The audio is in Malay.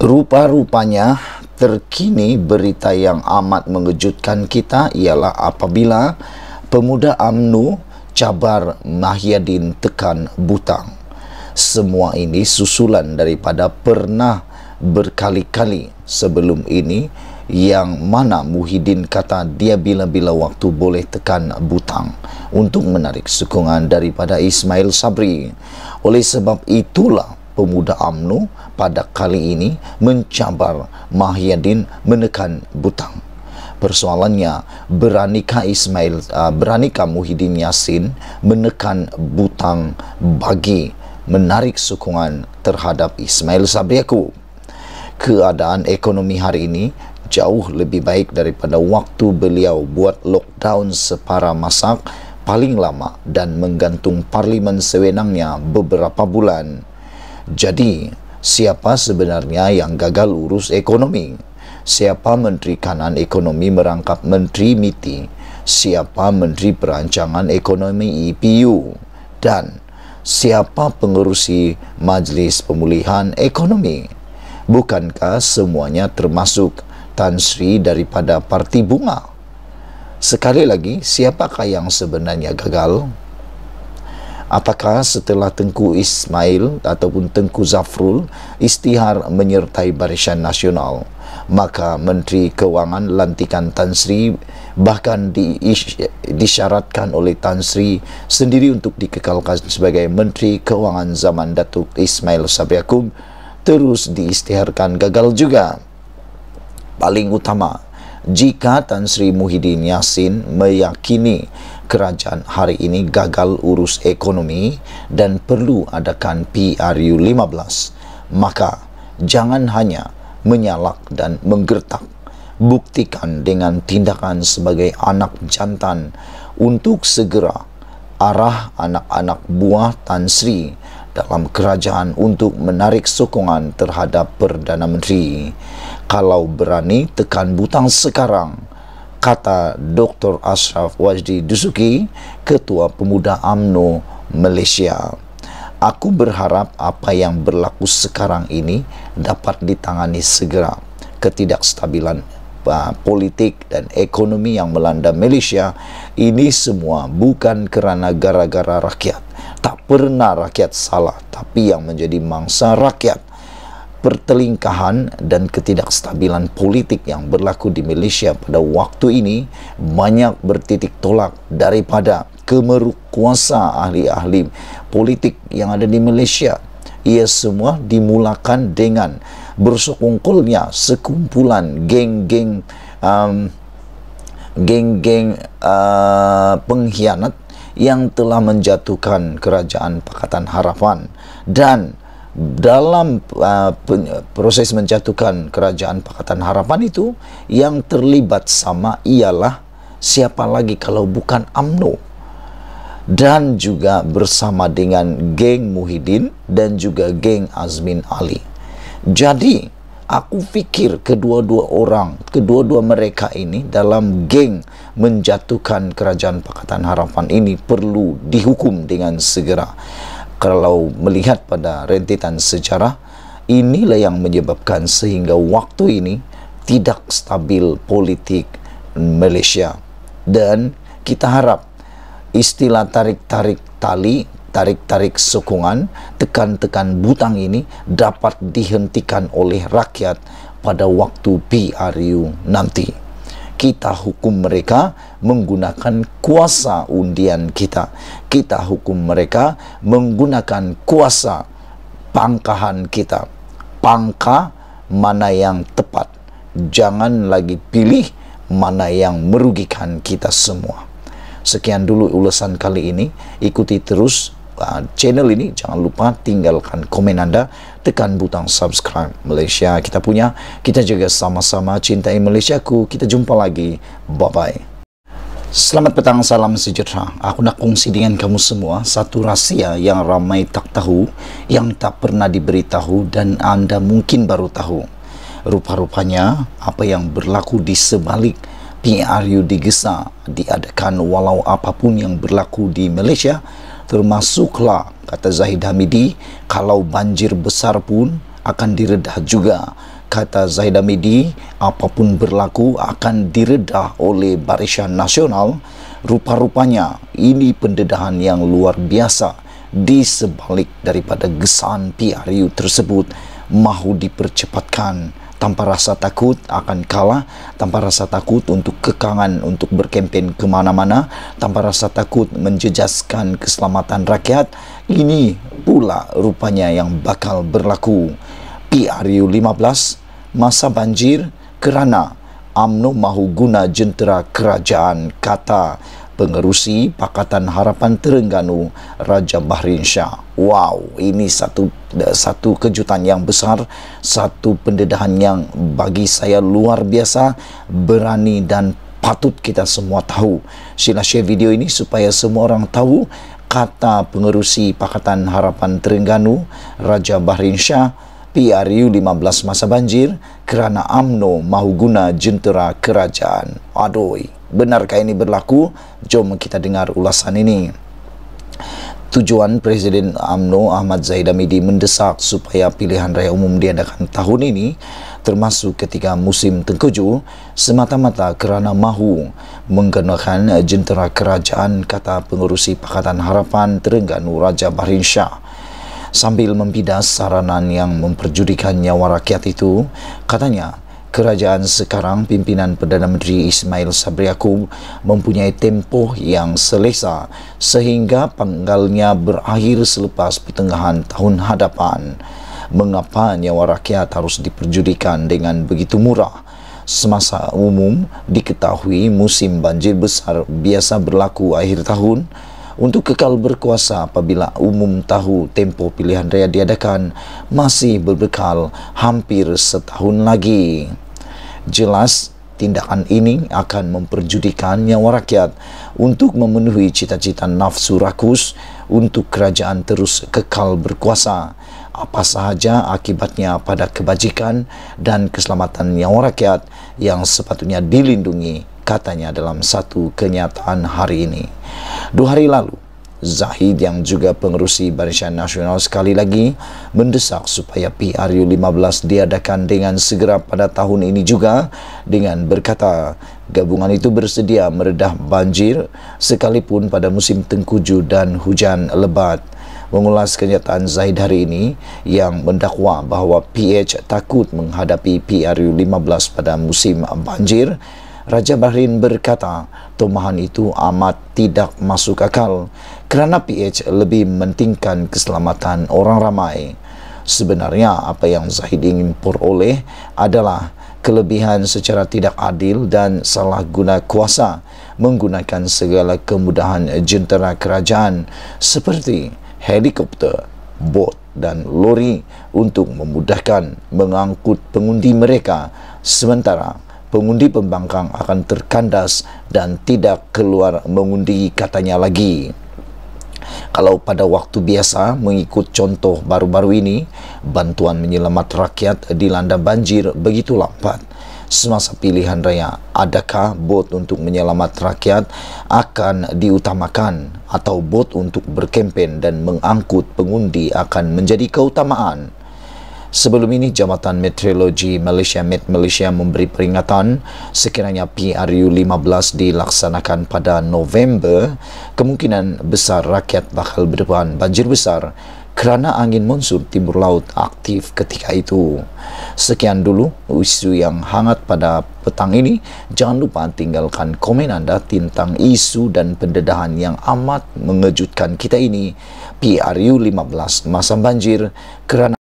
Rupa-rupanya terkini berita yang amat mengejutkan kita ialah apabila pemuda UMNO cabar Mahyadin tekan butang. Semua ini susulan daripada pernah berkali-kali sebelum ini yang mana Muhyiddin kata dia bila-bila waktu boleh tekan butang untuk menarik sokongan daripada Ismail Sabri. Oleh sebab itulah pemuda AMNO pada kali ini mencabar Mahyadin menekan butang. Persoalannya, beranikah Ismail, uh, beranikah Muhyiddin Yassin menekan butang bagi menarik sokongan terhadap Ismail Sabriaku? Keadaan ekonomi hari ini jauh lebih baik daripada waktu beliau buat lockdown separa masak paling lama dan menggantung parlimen sewenangnya beberapa bulan. Jadi, siapa sebenarnya yang gagal urus ekonomi? Siapa Menteri Kanan Ekonomi merangkap Menteri MITI? Siapa Menteri Perancangan Ekonomi EPU? Dan siapa pengurusi Majlis Pemulihan Ekonomi? Bukankah semuanya termasuk Tan Sri daripada Parti Bunga? Sekali lagi, siapakah yang sebenarnya gagal? apakah setelah Tengku Ismail ataupun Tengku Zafrul istihar menyertai barisan nasional maka Menteri Kewangan lantikan Tan Sri bahkan di, disyaratkan oleh Tan Sri sendiri untuk dikekalkan sebagai Menteri Kewangan zaman Datuk Ismail Sabri terus diistiharkan gagal juga paling utama jika Tan Sri Muhyiddin Yassin meyakini kerajaan hari ini gagal urus ekonomi dan perlu adakan PRU 15 maka jangan hanya menyalak dan menggertak buktikan dengan tindakan sebagai anak jantan untuk segera arah anak-anak buah Tan Sri dalam kerajaan untuk menarik sokongan terhadap Perdana Menteri. Kalau berani tekan butang sekarang, kata Dr. Ashraf Wajdi Dusuki, Ketua Pemuda AMNO Malaysia. Aku berharap apa yang berlaku sekarang ini dapat ditangani segera. Ketidakstabilan politik dan ekonomi yang melanda Malaysia ini semua bukan kerana gara-gara rakyat. Tak pernah rakyat salah, tapi yang menjadi mangsa rakyat pertelingkahan dan ketidakstabilan politik yang berlaku di Malaysia pada waktu ini banyak bertitik tolak daripada kemeruk kuasa ahli-ahli politik yang ada di Malaysia. Ia semua dimulakan dengan bersekongkolnya sekumpulan geng-geng um, geng-geng uh, pengkhianat yang telah menjatuhkan kerajaan Pakatan Harapan dan dalam uh, proses menjatuhkan kerajaan Pakatan Harapan itu yang terlibat sama ialah siapa lagi kalau bukan AMNO dan juga bersama dengan geng Muhyiddin dan juga geng Azmin Ali. Jadi, aku pikir kedua-dua orang, kedua-dua mereka ini dalam geng menjatuhkan kerajaan Pakatan Harapan ini perlu dihukum dengan segera. Kalau melihat pada rentetan sejarah, inilah yang menyebabkan sehingga waktu ini tidak stabil politik Malaysia. Dan kita harap istilah tarik-tarik tali tarik-tarik sokongan, tekan-tekan butang ini dapat dihentikan oleh rakyat pada waktu PRU nanti kita hukum mereka menggunakan kuasa undian kita. Kita hukum mereka menggunakan kuasa pangkahan kita. Pangka mana yang tepat. Jangan lagi pilih mana yang merugikan kita semua. Sekian dulu ulasan kali ini. Ikuti terus Ah, channel ini jangan lupa tinggalkan komen anda tekan butang subscribe Malaysia kita punya kita juga sama-sama cintai Malaysia Malaysiaku kita jumpa lagi bye bye Selamat petang, salam sejahtera. Aku nak kongsi dengan kamu semua satu rahsia yang ramai tak tahu, yang tak pernah diberitahu dan anda mungkin baru tahu. Rupa-rupanya, apa yang berlaku di sebalik PRU digesa diadakan walau apapun yang berlaku di Malaysia, termasuklah kata Zahid Hamidi kalau banjir besar pun akan diredah juga kata Zahid Hamidi apapun berlaku akan diredah oleh Barisan Nasional rupa-rupanya ini pendedahan yang luar biasa di sebalik daripada gesaan PRU tersebut mahu dipercepatkan tanpa rasa takut akan kalah, tanpa rasa takut untuk kekangan untuk berkempen ke mana-mana, tanpa rasa takut menjejaskan keselamatan rakyat, ini pula rupanya yang bakal berlaku. PRU 15, masa banjir kerana UMNO mahu guna jentera kerajaan kata pengerusi Pakatan Harapan Terengganu Raja Bahrain Shah. Wow, ini satu eh, satu kejutan yang besar, satu pendedahan yang bagi saya luar biasa, berani dan patut kita semua tahu. Sila share video ini supaya semua orang tahu kata pengerusi Pakatan Harapan Terengganu Raja Bahrain Shah PRU 15 masa banjir kerana AMNO mahu guna jentera kerajaan. Aduh, benarkah ini berlaku? Jom kita dengar ulasan ini. Tujuan Presiden AMNO Ahmad Zahid Hamidi mendesak supaya pilihan raya umum diadakan tahun ini termasuk ketika musim tengkuju semata-mata kerana mahu menggunakan jentera kerajaan kata pengurusi Pakatan Harapan Terengganu Raja Shah, Sambil membidas saranan yang memperjudikan nyawa rakyat itu, katanya, kerajaan sekarang pimpinan Perdana Menteri Ismail Sabri Yaakob mempunyai tempoh yang selesa sehingga panggalnya berakhir selepas pertengahan tahun hadapan. Mengapa nyawa rakyat harus diperjudikan dengan begitu murah? Semasa umum diketahui musim banjir besar biasa berlaku akhir tahun, untuk kekal berkuasa apabila umum tahu tempo pilihan raya diadakan masih berbekal hampir setahun lagi. Jelas tindakan ini akan memperjudikan nyawa rakyat untuk memenuhi cita-cita nafsu rakus untuk kerajaan terus kekal berkuasa apa sahaja akibatnya pada kebajikan dan keselamatan nyawa rakyat yang sepatutnya dilindungi katanya dalam satu kenyataan hari ini. Dua hari lalu, Zahid yang juga pengerusi Barisan Nasional sekali lagi mendesak supaya PRU 15 diadakan dengan segera pada tahun ini juga dengan berkata gabungan itu bersedia meredah banjir sekalipun pada musim tengkujuh dan hujan lebat mengulas kenyataan Zaid hari ini yang mendakwa bahawa PH takut menghadapi PRU 15 pada musim banjir. Raja Bahrain berkata tumbuhan itu amat tidak masuk akal kerana PH lebih mementingkan keselamatan orang ramai. Sebenarnya apa yang Zahid ingin peroleh adalah kelebihan secara tidak adil dan salah guna kuasa menggunakan segala kemudahan jentera kerajaan seperti helikopter, bot dan lori untuk memudahkan mengangkut pengundi mereka sementara pengundi pembangkang akan terkandas dan tidak keluar mengundi katanya lagi kalau pada waktu biasa mengikut contoh baru-baru ini bantuan menyelamat rakyat dilanda banjir begitu lambat semasa pilihan raya adakah bot untuk menyelamat rakyat akan diutamakan atau bot untuk berkempen dan mengangkut pengundi akan menjadi keutamaan Sebelum ini Jabatan Meteorologi Malaysia Met Malaysia memberi peringatan sekiranya PRU 15 dilaksanakan pada November kemungkinan besar rakyat bakal berdepan banjir besar Kerana angin monsun timur laut aktif ketika itu. Sekian dulu isu yang hangat pada petang ini. Jangan lupa tinggalkan komen anda tentang isu dan pendedahan yang amat mengejutkan kita ini. PRU 15 Masa Banjir kerana